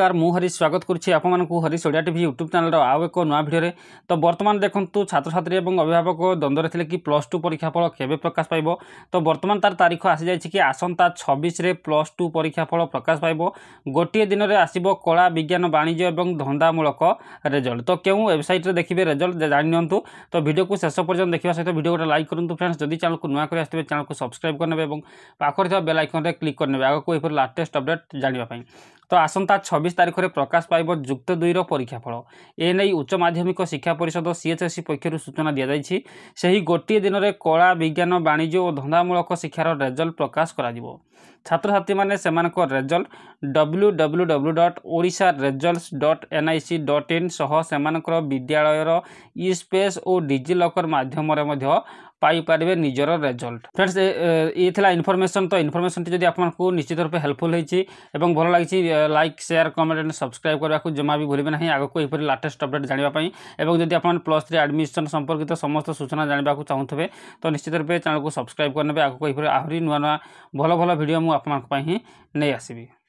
নমস্কার মু হরিশ স্বাগত করছি আপনার Harish Odia TV YouTube channel আউ এক নয় ভিডিওরে তো বর্তমান দেখুন ছাত্রছাত্রী এবং অভিভাবক দ্বন্দ্বরে লে কি প্লস টু পরীক্ষাফল কেবে প্রকাশ পাইব তো বর্তমান তার তারিখ আসি যাই কি আসন্তা ছবিশে প্লস টু পরীক্ষাফল প্রকাশ পাইব গোটিয়ে দিনরে আসব কলা বিজ্ঞান বাণিজ্য এবং ধন্দামূলক রেজল্ট তো কেউ ওয়েবসাইটে দেখবে রেজল্ট জানি নিহত তো ভিডিওকে শেষ পর্যন্ত দেখা সহ ভিডিও গোটা লাইক করুন ফ্রেন্ডস যদি চ্যানেলকে নয় করে আসবে চ্যানেলকে সবসক্রাইব করে নেবে এবং পাখে থাকা বেল আইকনরে ক্লিক করে নেবে আগক এপরি লাটেস্ট অপডেট জাঁয়া ତ ଆସନ୍ତା ଛବିଶ ତାରିଖରେ ପ୍ରକାଶ ପାଇବ ଯୁକ୍ତ ଦୁଇର ପରୀକ୍ଷାଫଳ ଏନେଇ ଉଚ୍ଚ ମାଧ୍ୟମିକ ଶିକ୍ଷା ପରିଷଦ ସିଏଚ୍ଏସ୍ସି ପକ୍ଷରୁ ସୂଚନା ଦିଆଯାଇଛି ସେହି ଗୋଟିଏ ଦିନରେ କଳା ବିଜ୍ଞାନ ବାଣିଜ୍ୟ ଓ ଧନ୍ଦାମୂଳକ ଶିକ୍ଷାର ରେଜଲ୍ଟ ପ୍ରକାଶ କରାଯିବ ଛାତ୍ରଛାତ୍ରୀମାନେ ସେମାନଙ୍କ result W W W dot Odisha results dot NIC dot in ସହ ସେମାନଙ୍କର ବିଦ୍ୟାଳୟର ଇ ସ୍ପେସ୍ ଓ ଡିଜିଲକର ମାଧ୍ୟମରେ ମଧ୍ୟ পাইপারে নিজের রেজল্ট ফ্রেন্ডস এই লা ইনফরমেসন তো ইনফরমেসনটি যদি আপনার নিশ্চিত রূপে হেল্পফুল হয়েছি এবং ভাল লাগিছি like share comment and subscribe করা জমা বি ভুলবে না আগুক এইপরি লাটেস্ট অপডেট জাঁয়া এবং যদি আপনার প্লস থ্রি আডমিশন সম্পর্কিত সমস্ত সূচনা জাঁয়া চাহুবে তো নিশ্চিত রূপে চ্যানেলকে সবসক্রাইব করে নেবে আগুক এইপরি আহরি নূ নূ ভাল ভাল ভিডিও মু আপনার হি নেই আসবি